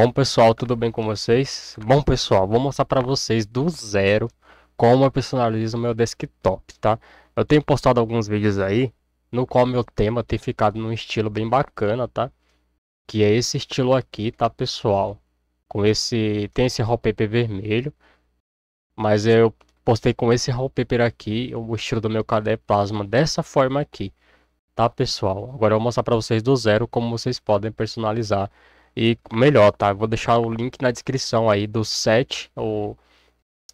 Bom pessoal, tudo bem com vocês? Bom pessoal, vou mostrar para vocês do zero como eu personalizo meu desktop, tá? Eu tenho postado alguns vídeos aí, no qual meu tema tem ficado num estilo bem bacana, tá? Que é esse estilo aqui, tá pessoal? Com esse, tem esse wallpaper vermelho, mas eu postei com esse wallpaper aqui, o estilo do meu cadê é plasma dessa forma aqui, tá pessoal? Agora eu vou mostrar para vocês do zero como vocês podem personalizar e melhor, tá? vou deixar o link na descrição aí dos sete ou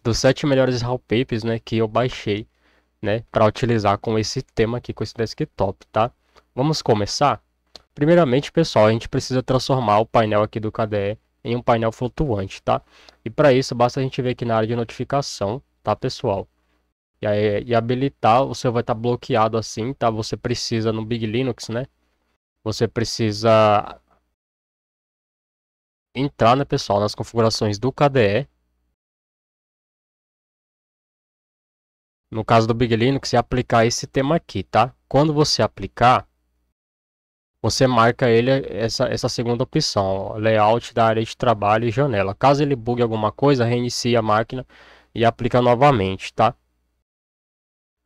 dos sete melhores wallpapers, né, que eu baixei, né, para utilizar com esse tema aqui com esse desktop, tá? Vamos começar? Primeiramente, pessoal, a gente precisa transformar o painel aqui do KDE em um painel flutuante, tá? E para isso, basta a gente ver aqui na área de notificação, tá, pessoal? E, aí, e habilitar, o seu vai estar tá bloqueado assim, tá? Você precisa no Big Linux, né? Você precisa entrar, né, pessoal, nas configurações do KDE. No caso do Big Linux, é aplicar esse tema aqui, tá? Quando você aplicar, você marca ele essa, essa segunda opção, ó, layout da área de trabalho e janela. Caso ele bugue alguma coisa, reinicie a máquina e aplica novamente, tá?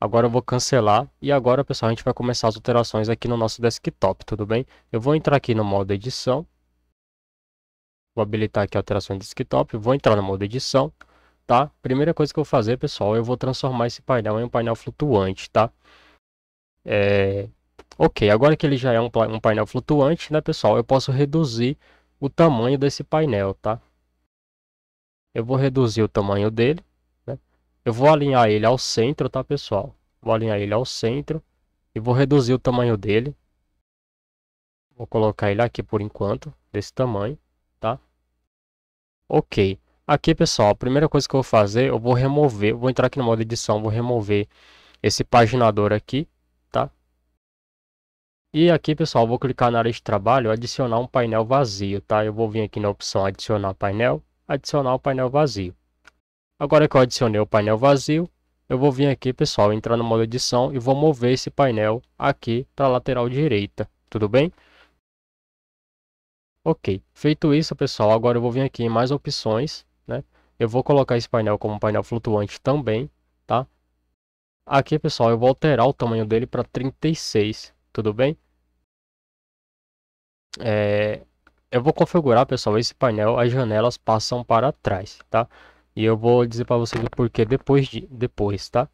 Agora eu vou cancelar e agora, pessoal, a gente vai começar as alterações aqui no nosso desktop, tudo bem? Eu vou entrar aqui no modo edição Vou habilitar aqui alterações de desktop, vou entrar no modo edição, tá? Primeira coisa que eu vou fazer, pessoal, eu vou transformar esse painel em um painel flutuante, tá? É... Ok, agora que ele já é um, um painel flutuante, né, pessoal, eu posso reduzir o tamanho desse painel, tá? Eu vou reduzir o tamanho dele, né? Eu vou alinhar ele ao centro, tá, pessoal? Vou alinhar ele ao centro e vou reduzir o tamanho dele. Vou colocar ele aqui por enquanto, desse tamanho. Ok. Aqui, pessoal, a primeira coisa que eu vou fazer, eu vou remover, vou entrar aqui no modo edição, vou remover esse paginador aqui, tá? E aqui, pessoal, vou clicar na área de trabalho, adicionar um painel vazio, tá? Eu vou vir aqui na opção adicionar painel, adicionar o painel vazio. Agora que eu adicionei o painel vazio, eu vou vir aqui, pessoal, entrar no modo edição e vou mover esse painel aqui para a lateral direita, tudo bem? Ok, feito isso pessoal, agora eu vou vir aqui em mais opções, né? Eu vou colocar esse painel como um painel flutuante também, tá? Aqui pessoal, eu vou alterar o tamanho dele para 36, tudo bem? É... Eu vou configurar pessoal, esse painel, as janelas passam para trás, tá? E eu vou dizer para vocês o porquê depois, de... depois, tá?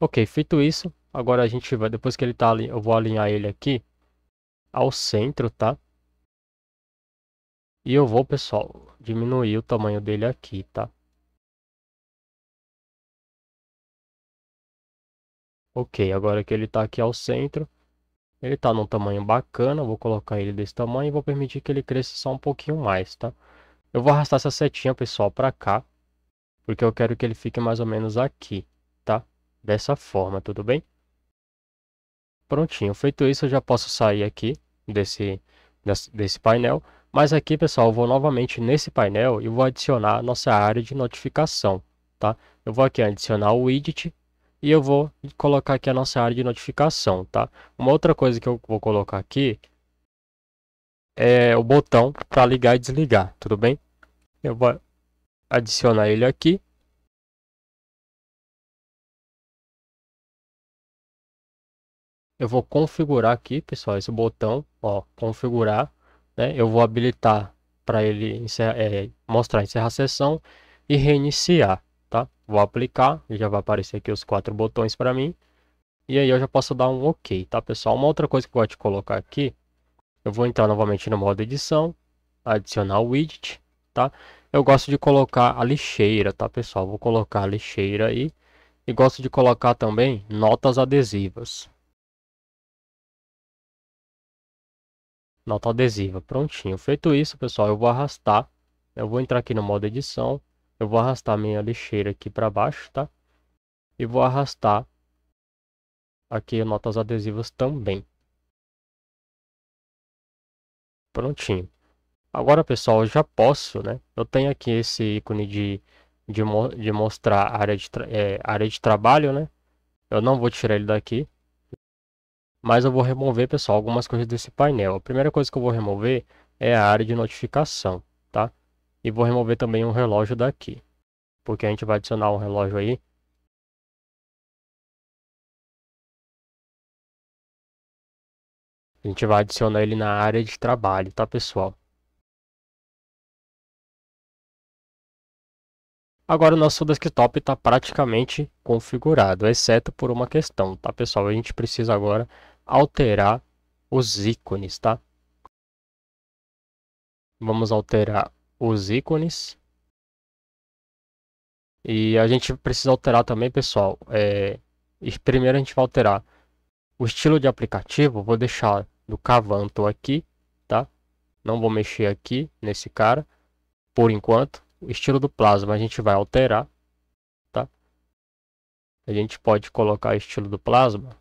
Ok, feito isso, agora a gente vai, depois que ele tá ali, eu vou alinhar ele aqui, ao centro, tá? E eu vou, pessoal, diminuir o tamanho dele aqui, tá? Ok, agora que ele está aqui ao centro, ele está num tamanho bacana, vou colocar ele desse tamanho e vou permitir que ele cresça só um pouquinho mais, tá? Eu vou arrastar essa setinha, pessoal, para cá, porque eu quero que ele fique mais ou menos aqui, tá? Dessa forma, tudo bem? Prontinho, feito isso eu já posso sair aqui desse, desse painel. Mas aqui, pessoal, eu vou novamente nesse painel e vou adicionar nossa área de notificação, tá? Eu vou aqui adicionar o widget e eu vou colocar aqui a nossa área de notificação, tá? Uma outra coisa que eu vou colocar aqui é o botão para ligar e desligar, tudo bem? Eu vou adicionar ele aqui eu vou configurar aqui, pessoal, esse botão, ó, configurar, né? Eu vou habilitar para ele encerra, é, mostrar encerrar a sessão e reiniciar, tá? Vou aplicar, já vai aparecer aqui os quatro botões para mim. E aí eu já posso dar um OK, tá, pessoal? Uma outra coisa que eu vou te colocar aqui, eu vou entrar novamente no modo edição, adicionar o widget, tá? Eu gosto de colocar a lixeira, tá, pessoal? Vou colocar a lixeira aí. E gosto de colocar também notas adesivas, nota adesiva. Prontinho. Feito isso, pessoal, eu vou arrastar. Eu vou entrar aqui no modo edição. Eu vou arrastar minha lixeira aqui para baixo, tá? E vou arrastar aqui notas adesivas também. Prontinho. Agora, pessoal, eu já posso, né? Eu tenho aqui esse ícone de, de, de mostrar área de, é, área de trabalho, né? Eu não vou tirar ele daqui mas eu vou remover, pessoal, algumas coisas desse painel. A primeira coisa que eu vou remover é a área de notificação, tá? E vou remover também um relógio daqui, porque a gente vai adicionar um relógio aí. A gente vai adicionar ele na área de trabalho, tá, pessoal? Agora o nosso desktop está praticamente configurado, exceto por uma questão, tá pessoal? A gente precisa agora alterar os ícones, tá? Vamos alterar os ícones. E a gente precisa alterar também, pessoal. É... Primeiro a gente vai alterar o estilo de aplicativo. Vou deixar do Cavanto aqui, tá? Não vou mexer aqui nesse cara, por enquanto o estilo do plasma a gente vai alterar, tá? A gente pode colocar o estilo do plasma.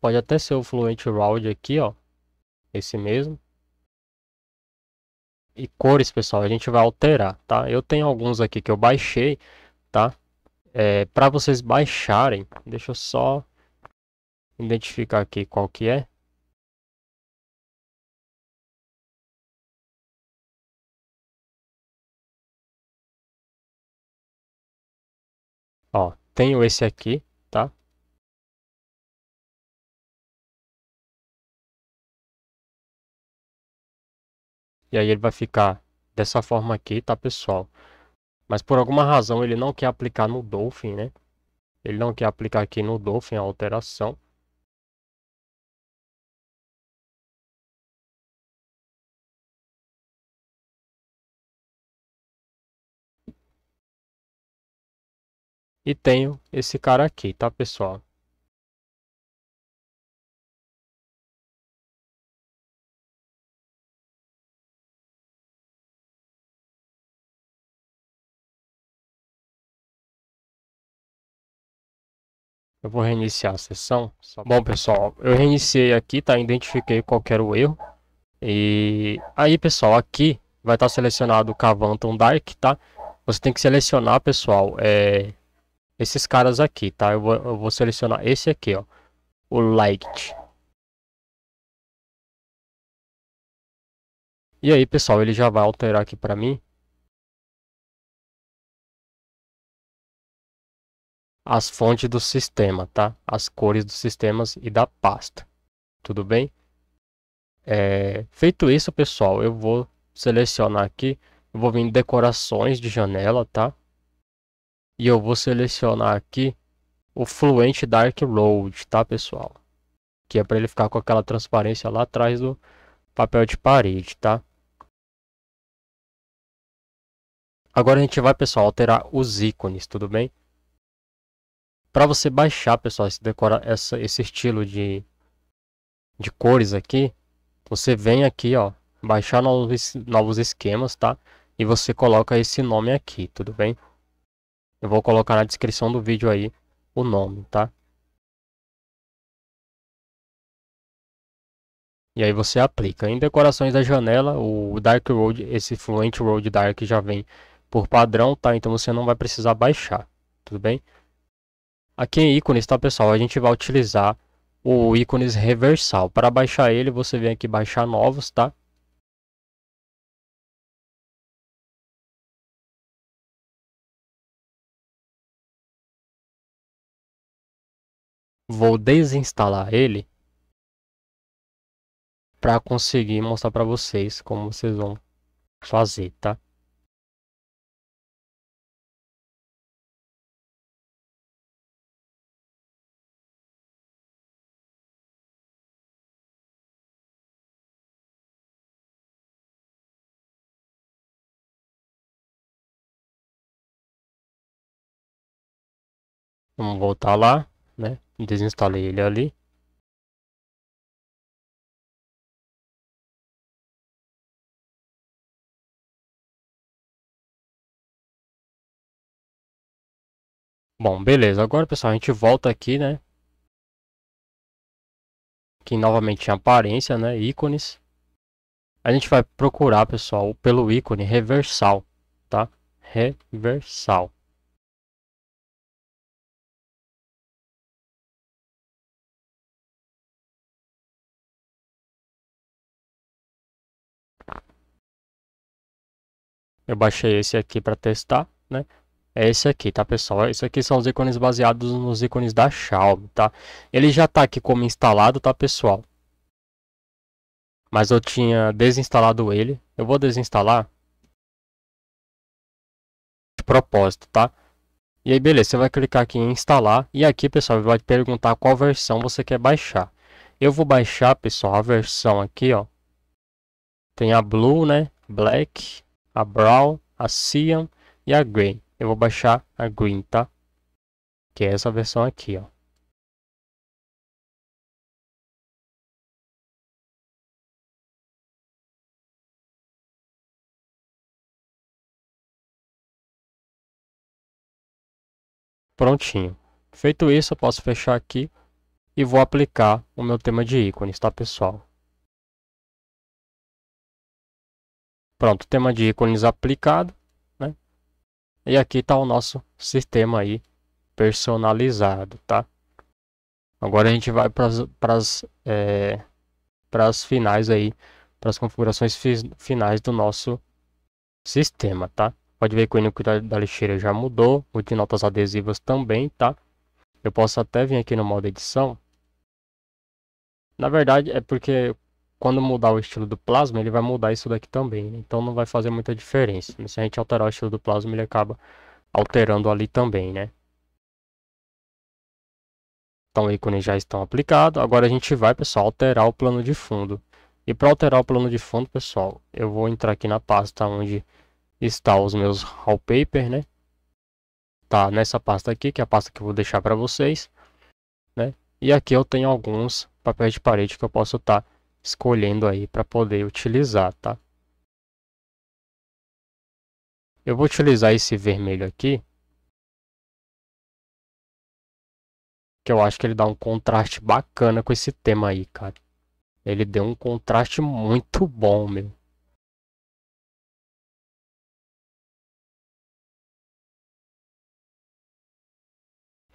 Pode até ser o Fluent Round aqui, ó. Esse mesmo. E cores, pessoal, a gente vai alterar, tá? Eu tenho alguns aqui que eu baixei, tá? É, para vocês baixarem, deixa eu só identificar aqui qual que é. Ó, tenho esse aqui, tá? E aí ele vai ficar dessa forma aqui, tá, pessoal? Mas por alguma razão ele não quer aplicar no Dolphin, né? Ele não quer aplicar aqui no Dolphin a alteração. e tenho esse cara aqui, tá pessoal? Eu vou reiniciar a sessão. Bom, pessoal, eu reiniciei aqui, tá? Identifiquei qual era o erro. E aí, pessoal, aqui vai estar selecionado o Cavanton Dark, tá? Você tem que selecionar, pessoal, é esses caras aqui, tá? Eu vou, eu vou selecionar esse aqui, ó. O Light. E aí, pessoal, ele já vai alterar aqui para mim. As fontes do sistema, tá? As cores dos sistemas e da pasta. Tudo bem? É... Feito isso, pessoal, eu vou selecionar aqui. Eu vou vir em decorações de janela, tá? E eu vou selecionar aqui o Fluent Dark Road, tá pessoal? Que é para ele ficar com aquela transparência lá atrás do papel de parede, tá? Agora a gente vai, pessoal, alterar os ícones, tudo bem? Para você baixar, pessoal, esse, decora, essa, esse estilo de, de cores aqui, você vem aqui, ó, baixar novos, novos esquemas, tá? E você coloca esse nome aqui, tudo bem? Eu vou colocar na descrição do vídeo aí o nome, tá? E aí você aplica. Em decorações da janela, o Dark Road, esse Fluent Road Dark já vem por padrão, tá? Então você não vai precisar baixar, tudo bem? Aqui em ícones, tá pessoal? A gente vai utilizar o ícones reversal. Para baixar ele, você vem aqui baixar novos, tá? Vou desinstalar ele para conseguir mostrar para vocês como vocês vão fazer, tá? Vamos voltar lá né? Desinstalei ele ali. Bom, beleza. Agora, pessoal, a gente volta aqui, né? Aqui novamente em aparência, né? Ícones. A gente vai procurar, pessoal, pelo ícone reversal, tá? Reversal. Eu baixei esse aqui para testar, né? É esse aqui, tá, pessoal? Esse aqui são os ícones baseados nos ícones da Xiaomi, tá? Ele já tá aqui como instalado, tá, pessoal? Mas eu tinha desinstalado ele. Eu vou desinstalar. De propósito, tá? E aí, beleza, você vai clicar aqui em instalar. E aqui, pessoal, vai perguntar qual versão você quer baixar. Eu vou baixar, pessoal, a versão aqui, ó. Tem a Blue, né? Black a Brown, a Cyan e a Green. Eu vou baixar a Green, tá? Que é essa versão aqui, ó. Prontinho. Feito isso, eu posso fechar aqui e vou aplicar o meu tema de ícones, tá pessoal? Pronto, tema de ícones aplicado, né? E aqui está o nosso sistema aí personalizado, tá? Agora a gente vai para as é, pras finais aí, para as configurações finais do nosso sistema, tá? Pode ver que o ícone da, da lixeira já mudou, o de notas adesivas também, tá? Eu posso até vir aqui no modo edição. Na verdade, é porque quando mudar o estilo do plasma, ele vai mudar isso daqui também. Né? Então não vai fazer muita diferença. Se a gente alterar o estilo do plasma, ele acaba alterando ali também, né? Então, ícones já estão aplicados. Agora a gente vai, pessoal, alterar o plano de fundo. E para alterar o plano de fundo, pessoal, eu vou entrar aqui na pasta onde está os meus wallpaper, né? Tá nessa pasta aqui, que é a pasta que eu vou deixar para vocês, né? E aqui eu tenho alguns papéis de parede que eu posso estar tá escolhendo aí para poder utilizar, tá? Eu vou utilizar esse vermelho aqui, que eu acho que ele dá um contraste bacana com esse tema aí, cara. Ele deu um contraste muito bom, meu.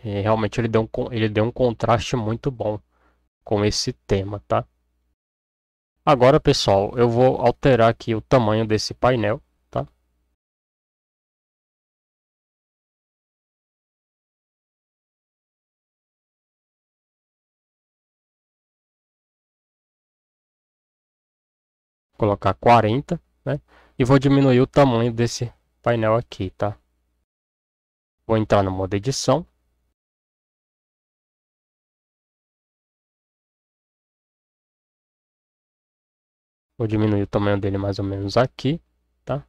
É, realmente ele deu, um, ele deu um contraste muito bom com esse tema, tá? Agora, pessoal, eu vou alterar aqui o tamanho desse painel, tá? Vou colocar 40, né? E vou diminuir o tamanho desse painel aqui, tá? Vou entrar no modo edição. Vou diminuir o tamanho dele mais ou menos aqui, tá?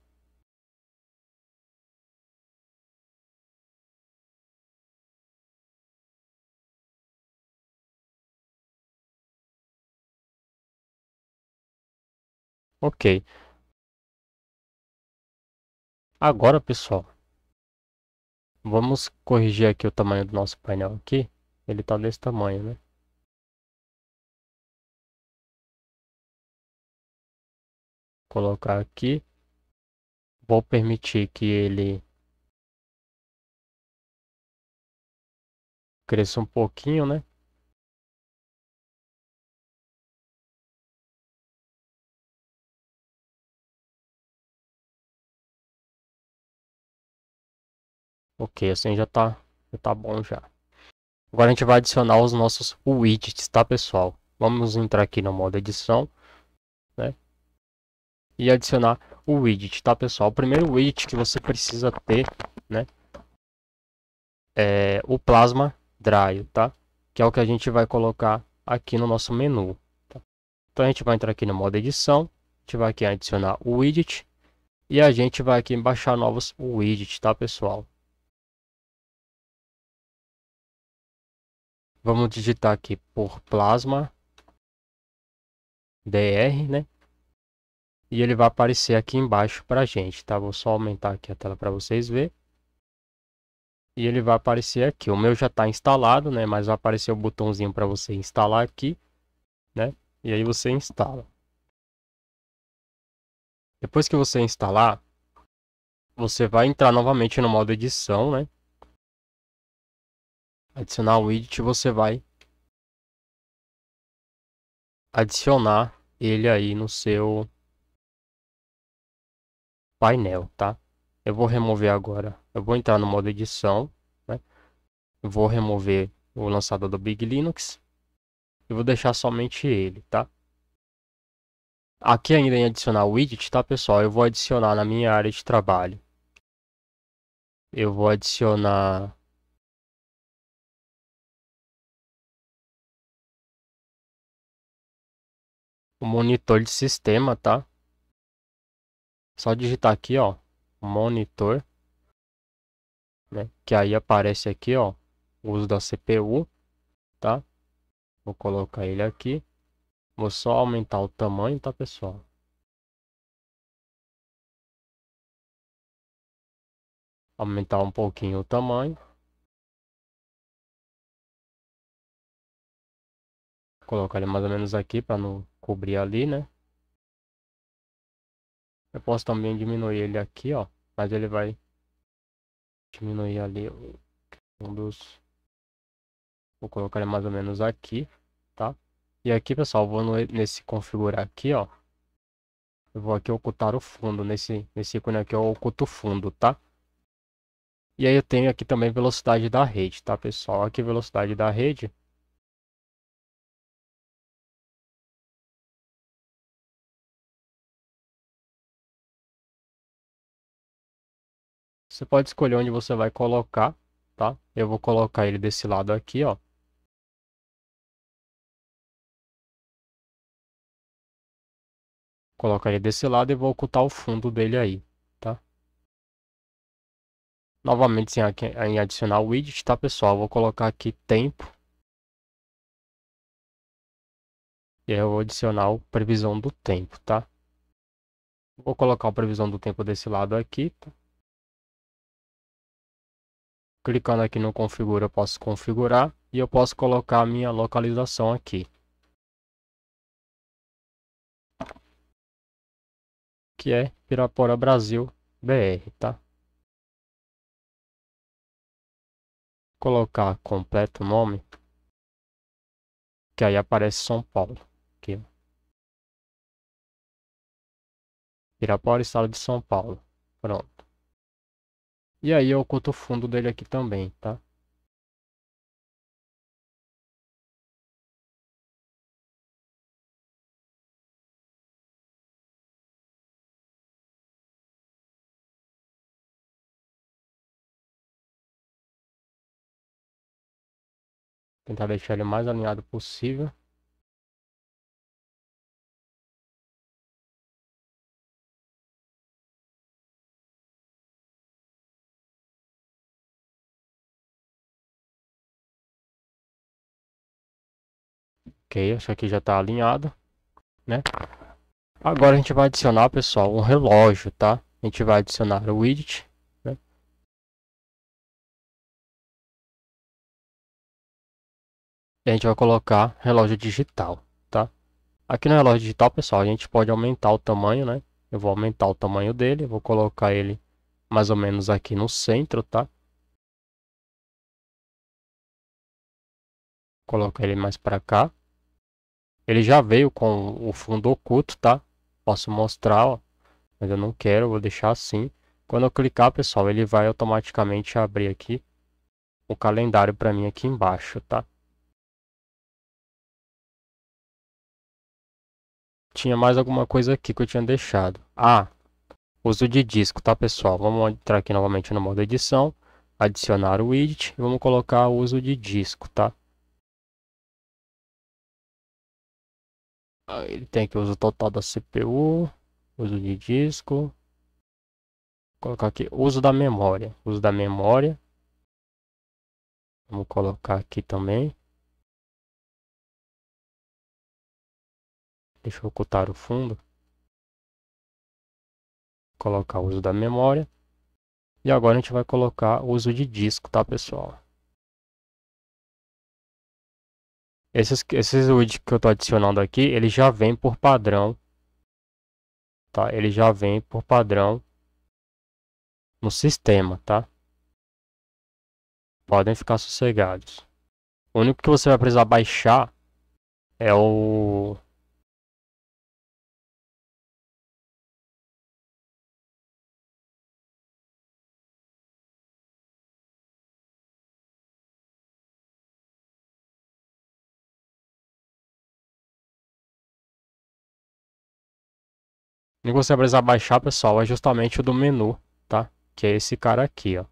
Ok. Agora, pessoal, vamos corrigir aqui o tamanho do nosso painel aqui. Ele está desse tamanho, né? colocar aqui. Vou permitir que ele cresça um pouquinho, né? Ok, assim já tá, já tá bom já. Agora a gente vai adicionar os nossos widgets, tá pessoal? Vamos entrar aqui no modo edição e adicionar o widget, tá pessoal? O primeiro widget que você precisa ter, né, é o Plasma Drive, tá? Que é o que a gente vai colocar aqui no nosso menu. Tá? Então a gente vai entrar aqui no modo edição, a gente vai aqui adicionar o widget e a gente vai aqui baixar novos widgets, tá pessoal? Vamos digitar aqui por Plasma DR, né? e ele vai aparecer aqui embaixo para a gente, tá? Vou só aumentar aqui a tela para vocês verem. E ele vai aparecer aqui. O meu já está instalado, né? Mas vai aparecer o botãozinho para você instalar aqui, né? E aí você instala. Depois que você instalar, você vai entrar novamente no modo edição, né? Adicionar o widget, você vai adicionar ele aí no seu painel, tá? Eu vou remover agora, eu vou entrar no modo edição, né? Eu vou remover o lançador do Big Linux e vou deixar somente ele, tá? Aqui ainda em adicionar widget, tá pessoal? Eu vou adicionar na minha área de trabalho. Eu vou adicionar... O monitor de sistema, tá? Só digitar aqui, ó, monitor, né? Que aí aparece aqui, ó, o uso da CPU, tá? Vou colocar ele aqui. Vou só aumentar o tamanho, tá, pessoal? Aumentar um pouquinho o tamanho. colocar ele mais ou menos aqui para não cobrir ali, né? Eu posso também diminuir ele aqui, ó. Mas ele vai diminuir ali um dos... Vou colocar ele mais ou menos aqui, tá? E aqui, pessoal, vou no, nesse configurar aqui, ó. Eu vou aqui ocultar o fundo. Nesse, nesse ícone aqui eu oculto o fundo, tá? E aí eu tenho aqui também velocidade da rede, tá, pessoal? Aqui velocidade da rede Você pode escolher onde você vai colocar, tá? Eu vou colocar ele desse lado aqui, ó. Colocar ele desse lado e vou ocultar o fundo dele aí, tá? Novamente em adicionar o widget, tá pessoal? vou colocar aqui tempo. E aí eu vou adicionar o previsão do tempo, tá? Vou colocar a previsão do tempo desse lado aqui, tá? Clicando aqui no configura, eu posso configurar e eu posso colocar a minha localização aqui. Que é Pirapora Brasil BR, tá? Colocar completo nome. Que aí aparece São Paulo. Aqui, ó. Pirapora, estado de São Paulo. Pronto. E aí eu oculto o fundo dele aqui também, tá? Tentar deixar ele o mais alinhado possível. Ok, essa aqui já está alinhado, né? Agora a gente vai adicionar, pessoal, um relógio, tá? A gente vai adicionar o widget, né? E a gente vai colocar relógio digital, tá? Aqui no relógio digital, pessoal, a gente pode aumentar o tamanho, né? Eu vou aumentar o tamanho dele, vou colocar ele mais ou menos aqui no centro, tá? Coloca ele mais para cá. Ele já veio com o fundo oculto, tá? Posso mostrar, ó. Mas eu não quero, vou deixar assim. Quando eu clicar, pessoal, ele vai automaticamente abrir aqui o calendário para mim aqui embaixo, tá? Tinha mais alguma coisa aqui que eu tinha deixado. Ah, uso de disco, tá, pessoal? Vamos entrar aqui novamente no modo edição, adicionar o widget e vamos colocar o uso de disco, tá? ele tem aqui o uso total da CPU, uso de disco. Vou colocar aqui uso da memória, uso da memória. Vamos colocar aqui também. Deixa eu ocultar o fundo. Vou colocar o uso da memória. E agora a gente vai colocar o uso de disco, tá pessoal? Esses, esses widgets que eu estou adicionando aqui, ele já vem por padrão. Tá? Ele já vem por padrão no sistema, tá? Podem ficar sossegados. O único que você vai precisar baixar é o O que você precisa baixar, pessoal, é justamente o do menu, tá? Que é esse cara aqui, ó.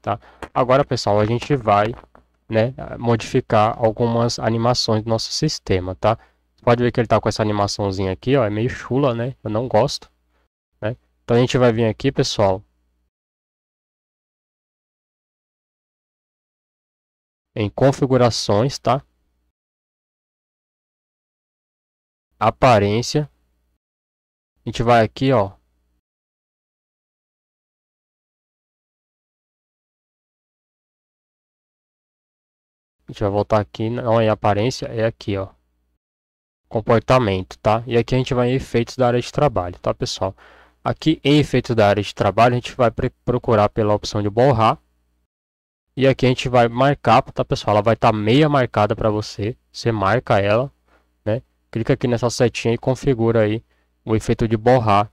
Tá? Agora, pessoal, a gente vai né, modificar algumas animações do nosso sistema, tá? pode ver que ele tá com essa animaçãozinha aqui, ó, é meio chula, né? Eu não gosto, né? Então a gente vai vir aqui, pessoal, em configurações, tá? Aparência. A gente vai aqui, ó. A gente vai voltar aqui, não é aparência, é aqui, ó. Comportamento, tá? E aqui a gente vai em efeitos da área de trabalho, tá, pessoal? Aqui em efeitos da área de trabalho, a gente vai procurar pela opção de borrar e aqui a gente vai marcar, tá pessoal? Ela vai estar tá meia marcada para você. Você marca ela, né? Clica aqui nessa setinha e configura aí o efeito de borrar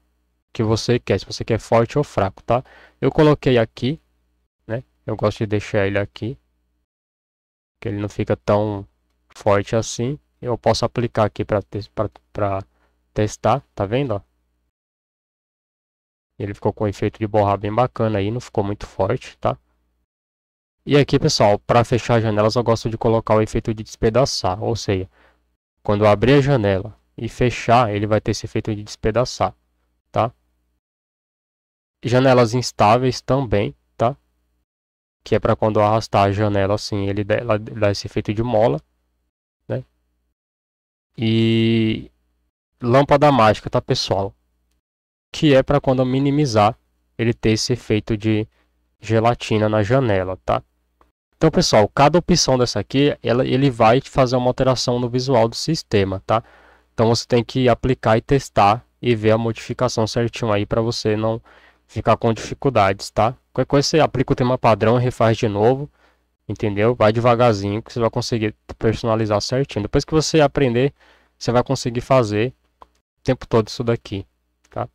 que você quer. Se você quer forte ou fraco, tá? Eu coloquei aqui, né? Eu gosto de deixar ele aqui. Que ele não fica tão forte assim. Eu posso aplicar aqui para te testar, tá vendo? Ó? Ele ficou com um efeito de borrar bem bacana aí, não ficou muito forte, tá? E aqui, pessoal, para fechar as janelas, eu gosto de colocar o efeito de despedaçar. Ou seja, quando eu abrir a janela e fechar, ele vai ter esse efeito de despedaçar, tá? Janelas instáveis também, tá? Que é para quando eu arrastar a janela assim, ele dá, ela dá esse efeito de mola, né? E lâmpada mágica, tá, pessoal? Que é para quando eu minimizar, ele ter esse efeito de gelatina na janela, tá? Então, pessoal, cada opção dessa aqui, ela, ele vai fazer uma alteração no visual do sistema, tá? Então, você tem que aplicar e testar e ver a modificação certinho aí para você não ficar com dificuldades, tá? Qualquer coisa você aplica o tema padrão e refaz de novo, entendeu? Vai devagarzinho que você vai conseguir personalizar certinho. Depois que você aprender, você vai conseguir fazer o tempo todo isso daqui, tá?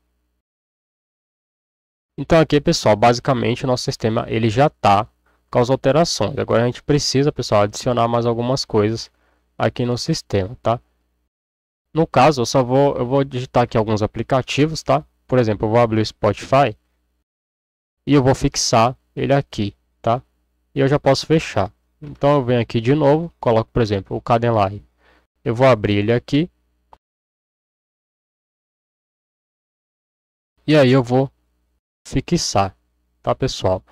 Então aqui, pessoal, basicamente o nosso sistema ele já está com as alterações. Agora a gente precisa, pessoal, adicionar mais algumas coisas aqui no sistema, tá? No caso, eu só vou, eu vou digitar aqui alguns aplicativos, tá? Por exemplo, eu vou abrir o Spotify e eu vou fixar ele aqui, tá? E eu já posso fechar. Então eu venho aqui de novo, coloco, por exemplo, o Cadenline. Eu vou abrir ele aqui. E aí eu vou fixar, tá pessoal?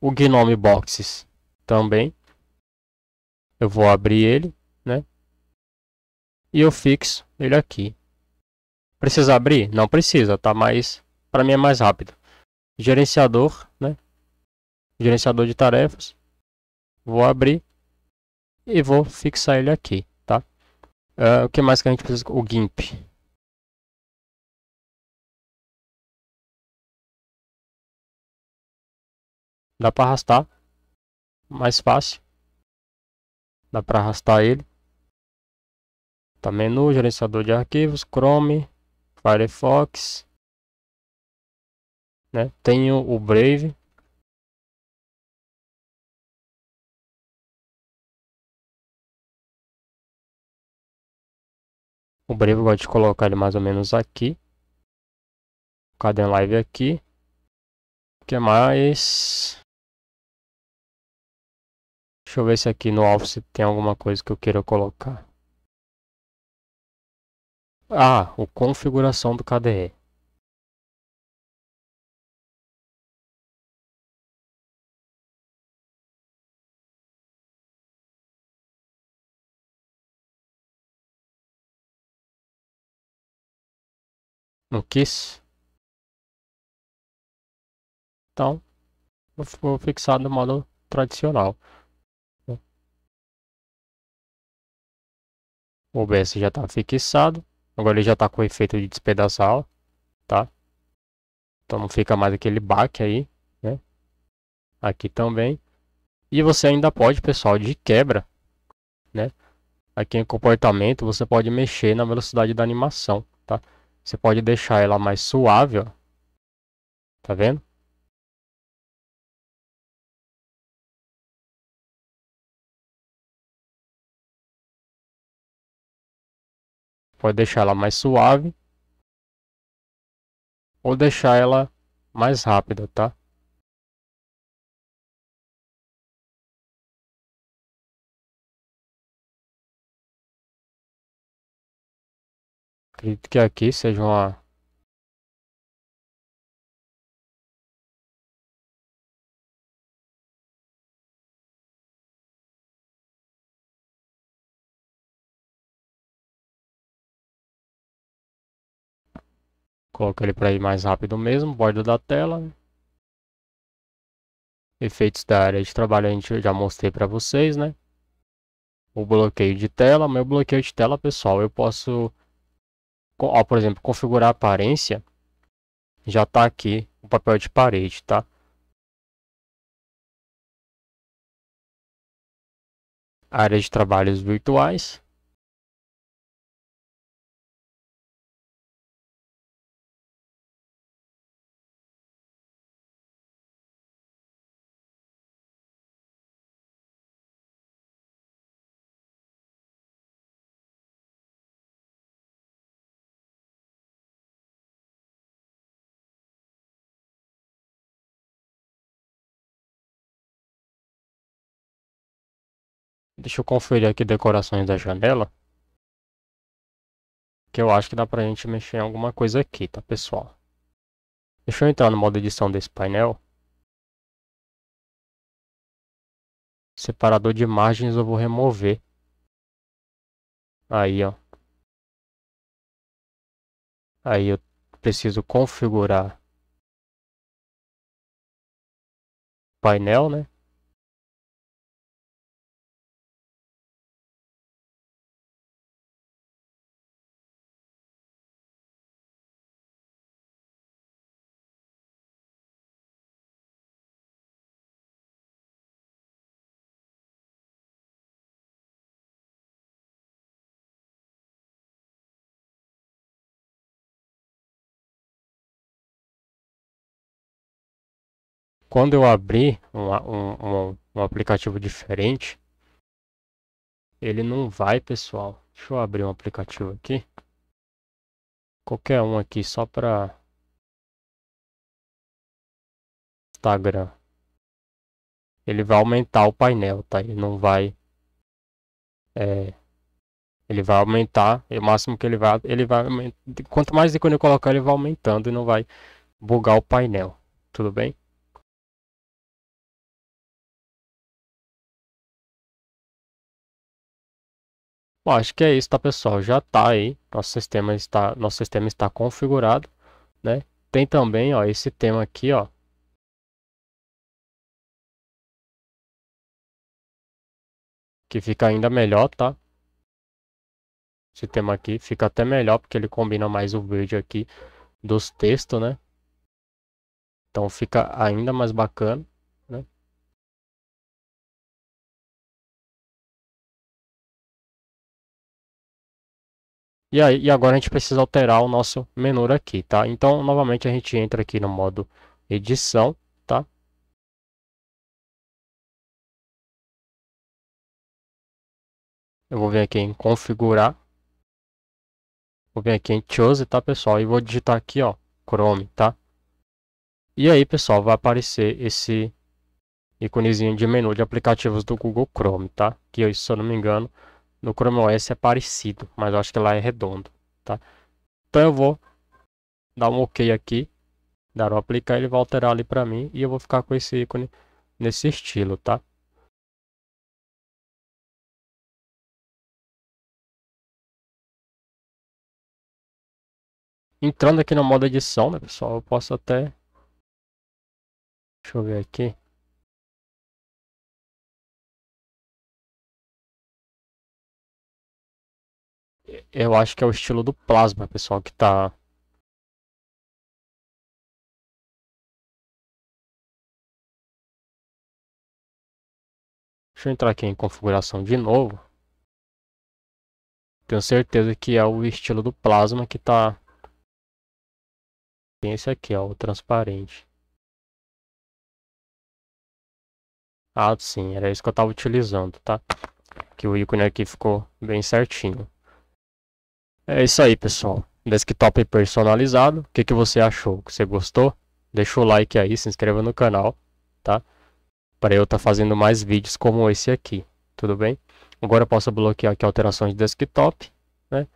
o Gnome Boxes também. Eu vou abrir ele, né? E eu fixo ele aqui. Precisa abrir? Não precisa, tá? Mas para mim é mais rápido. Gerenciador, né? Gerenciador de tarefas. Vou abrir e vou fixar ele aqui, tá? Uh, o que mais que a gente precisa? O GIMP. Dá pra arrastar. Mais fácil. Dá pra arrastar ele. Tá menu, gerenciador de arquivos, Chrome, Firefox. Né? Tenho o Brave. O Brave eu gosto de colocar ele mais ou menos aqui. Cadê live aqui? O que mais? Deixa eu ver se aqui no Office tem alguma coisa que eu queira colocar. Ah, o configuração do KDE. Não quis. Então, vou fixar no modo tradicional. O OBS já está fixado. Agora ele já está com o efeito de despedaçar, tá? Então não fica mais aquele baque aí, né? Aqui também. E você ainda pode, pessoal, de quebra, né? Aqui em comportamento, você pode mexer na velocidade da animação, tá? Você pode deixar ela mais suave, ó. Tá vendo? Pode deixar ela mais suave ou deixar ela mais rápida, tá? Acredito que aqui seja uma Coloca ele para ir mais rápido mesmo, borda da tela. Efeitos da área de trabalho a gente já mostrei para vocês, né? O bloqueio de tela, meu bloqueio de tela, pessoal, eu posso, ó, por exemplo, configurar a aparência. Já está aqui o papel de parede, tá? Área de trabalhos virtuais. Deixa eu conferir aqui decorações da janela. Que eu acho que dá pra gente mexer em alguma coisa aqui, tá pessoal? Deixa eu entrar no modo edição desse painel. Separador de margens eu vou remover. Aí, ó. Aí eu preciso configurar painel, né? quando eu abrir um, um, um, um aplicativo diferente, ele não vai, pessoal. Deixa eu abrir um aplicativo aqui. Qualquer um aqui, só para Instagram. Ele vai aumentar o painel, tá? Ele não vai... É... Ele vai aumentar, o máximo que ele vai... Ele vai aument... Quanto mais ícone eu colocar, ele vai aumentando e não vai bugar o painel. Tudo bem? Bom, acho que é isso, tá, pessoal? Já tá aí, nosso sistema está, nosso sistema está configurado, né? Tem também, ó, esse tema aqui, ó. Que fica ainda melhor, tá? Esse tema aqui fica até melhor, porque ele combina mais o verde aqui dos textos, né? Então fica ainda mais bacana. E, aí, e agora a gente precisa alterar o nosso menu aqui, tá? Então, novamente, a gente entra aqui no modo edição, tá? Eu vou vir aqui em configurar. Vou vir aqui em Chose, tá, pessoal? E vou digitar aqui, ó, Chrome, tá? E aí, pessoal, vai aparecer esse íconezinho de menu de aplicativos do Google Chrome, tá? Que, se eu não me engano, no Chrome OS é parecido, mas eu acho que lá é redondo, tá? Então eu vou dar um OK aqui, dar um aplicar, ele vai alterar ali para mim e eu vou ficar com esse ícone nesse estilo, tá? Entrando aqui no modo edição, né, pessoal, eu posso até... Deixa eu ver aqui. eu acho que é o estilo do plasma, pessoal, que tá Deixa eu entrar aqui em configuração de novo. Tenho certeza que é o estilo do plasma que tá. Tem esse aqui, ó, o transparente. Ah, sim, era isso que eu tava utilizando, tá? Que o ícone aqui ficou bem certinho. É isso aí, pessoal. Desktop personalizado. O que, que você achou? Você gostou? Deixa o like aí, se inscreva no canal, tá? Para eu estar tá fazendo mais vídeos como esse aqui, tudo bem? Agora eu posso bloquear aqui alterações de desktop, né?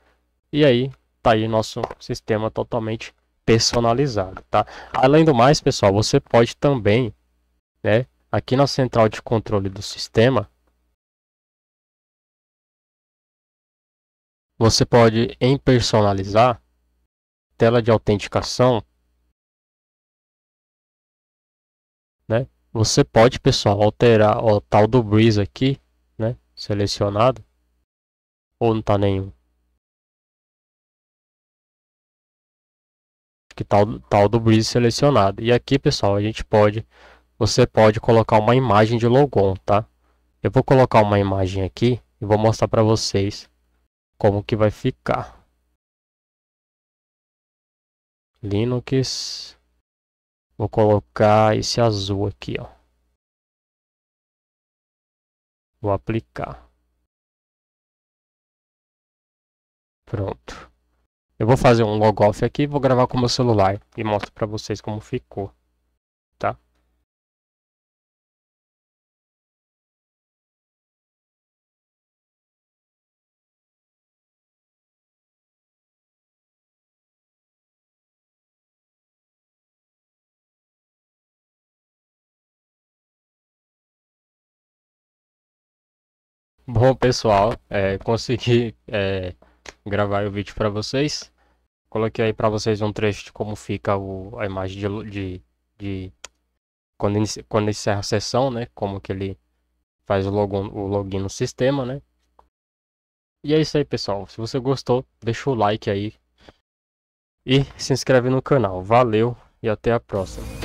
E aí, tá aí nosso sistema totalmente personalizado, tá? Além do mais, pessoal, você pode também, né? Aqui na central de controle do sistema, Você pode, em personalizar, tela de autenticação, né? Você pode, pessoal, alterar o tal do Breeze aqui, né? Selecionado. Ou não tá nenhum? que tal, tal do Breeze selecionado. E aqui, pessoal, a gente pode, você pode colocar uma imagem de logon, tá? Eu vou colocar uma imagem aqui e vou mostrar para vocês como que vai ficar. Linux, vou colocar esse azul aqui, ó. Vou aplicar. Pronto. Eu vou fazer um log off aqui, vou gravar com o meu celular e mostro para vocês como ficou. Bom, pessoal, é, consegui é, gravar o vídeo para vocês. Coloquei aí para vocês um trecho de como fica o, a imagem de, de, de quando, inicia, quando encerra a sessão, né? Como que ele faz o login, o login no sistema, né? E é isso aí, pessoal. Se você gostou, deixa o like aí. E se inscreve no canal. Valeu e até a próxima.